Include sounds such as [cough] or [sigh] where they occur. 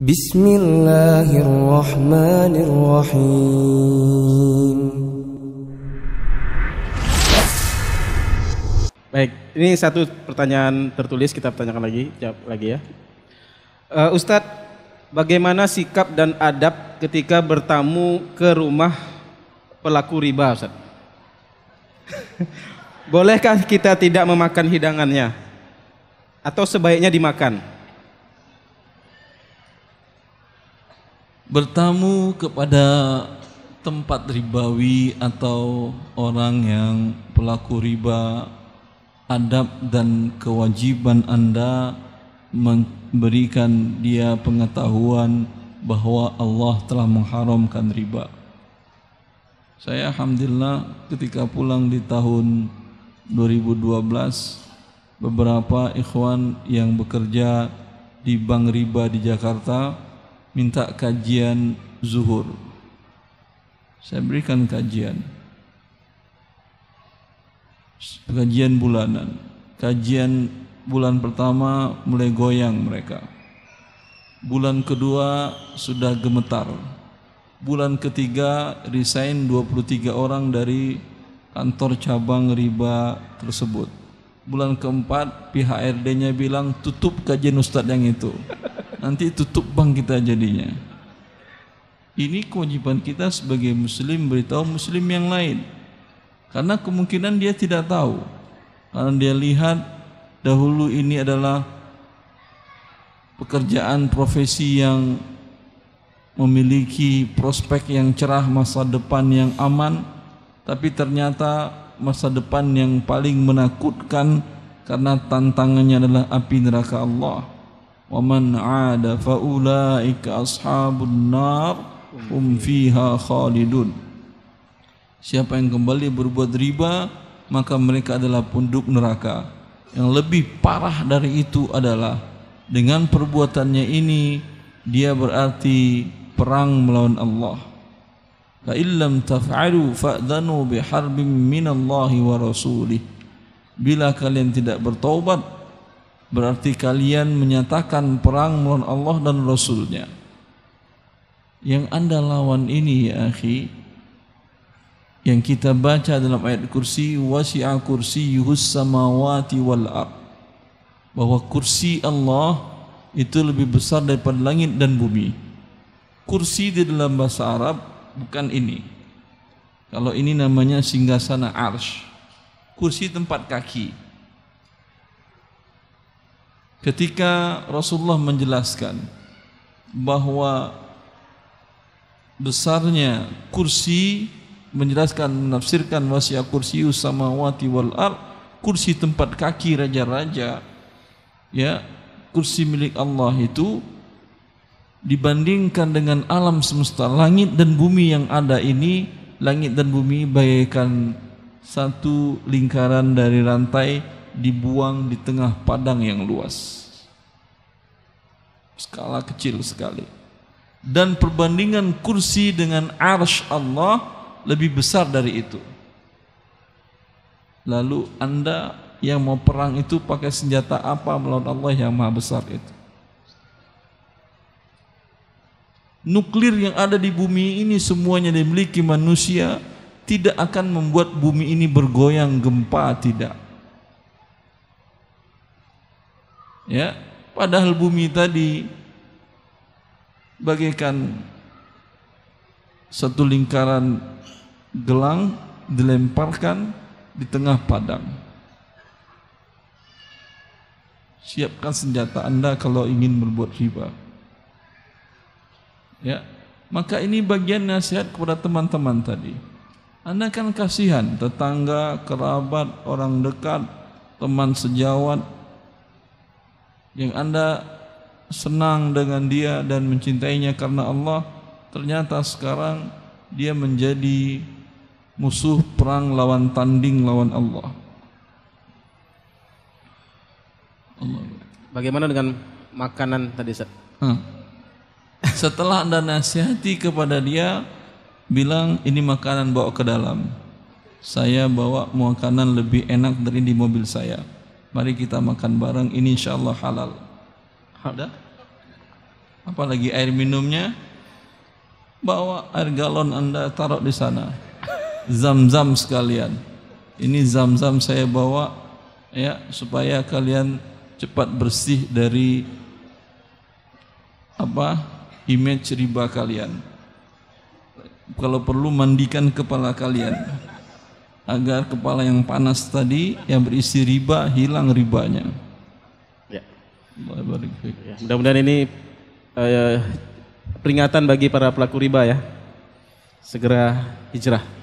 Bismillahirrahmanirrahim. Baik, ini satu pertanyaan tertulis kita pertanyakan lagi, jawab lagi ya. Uh, Ustadz, bagaimana sikap dan adab ketika bertamu ke rumah pelaku riba, [laughs] Bolehkah kita tidak memakan hidangannya? Atau sebaiknya dimakan? bertamu kepada tempat ribawi atau orang yang pelaku riba adab dan kewajiban Anda memberikan dia pengetahuan bahwa Allah telah mengharamkan riba. Saya alhamdulillah ketika pulang di tahun 2012 beberapa ikhwan yang bekerja di bank riba di Jakarta minta kajian zuhur. Saya berikan kajian. Kajian bulanan. Kajian bulan pertama mulai goyang mereka. Bulan kedua sudah gemetar. Bulan ketiga resign 23 orang dari kantor cabang riba tersebut. Bulan keempat pihak RD-nya bilang tutup kajian ustadz yang itu nanti tutup bank kita jadinya ini kewajiban kita sebagai muslim beritahu muslim yang lain karena kemungkinan dia tidak tahu karena dia lihat dahulu ini adalah pekerjaan profesi yang memiliki prospek yang cerah masa depan yang aman tapi ternyata masa depan yang paling menakutkan karena tantangannya adalah api neraka Allah. ومن عاد فأولئك أصحاب النار هم فيها خالدون Siapa yang kembali berbuat riba maka mereka adalah penduduk neraka Yang lebih parah dari itu adalah dengan perbuatannya ini dia berarti perang melawan Allah Fa illam taf'alu fa'dhanu biharbin minallahi wa rasulih Bila kalian tidak bertaubat berarti kalian menyatakan perang melawan Allah dan Rasulnya yang anda lawan ini ya akhi yang kita baca dalam ayat kursi wasi'a yuhus samawati wal ard bahwa kursi Allah itu lebih besar daripada langit dan bumi kursi di dalam bahasa Arab bukan ini kalau ini namanya singgasana arsh kursi tempat kaki ketika Rasulullah menjelaskan bahwa besarnya kursi menjelaskan menafsirkan wasya kursi samawati wal ar kursi tempat kaki raja-raja ya kursi milik Allah itu dibandingkan dengan alam semesta langit dan bumi yang ada ini langit dan bumi bagaikan satu lingkaran dari rantai dibuang di tengah padang yang luas. Skala kecil sekali. Dan perbandingan kursi dengan arsh Allah lebih besar dari itu. Lalu anda yang mau perang itu pakai senjata apa melawan Allah yang maha besar itu. Nuklir yang ada di bumi ini semuanya dimiliki manusia tidak akan membuat bumi ini bergoyang gempa tidak ya padahal bumi tadi bagaikan satu lingkaran gelang dilemparkan di tengah padang siapkan senjata anda kalau ingin berbuat riba ya maka ini bagian nasihat kepada teman-teman tadi anda kan kasihan tetangga, kerabat, orang dekat, teman sejawat, yang Anda senang dengan dia dan mencintainya karena Allah ternyata sekarang dia menjadi musuh perang lawan tanding lawan Allah. Allah. Bagaimana dengan makanan tadi Ustaz? Hmm. Setelah Anda nasihati kepada dia, bilang ini makanan bawa ke dalam. Saya bawa makanan lebih enak dari di mobil saya. Mari kita makan bareng ini insya Allah halal. Ada? Apalagi air minumnya bawa air galon Anda taruh di sana. Zam-zam sekalian. Ini zam-zam saya bawa ya supaya kalian cepat bersih dari apa? image riba kalian. Kalau perlu mandikan kepala kalian agar kepala yang panas tadi yang berisi riba hilang ribanya. Ya. ya. Mudah-mudahan ini eh, peringatan bagi para pelaku riba ya. Segera hijrah.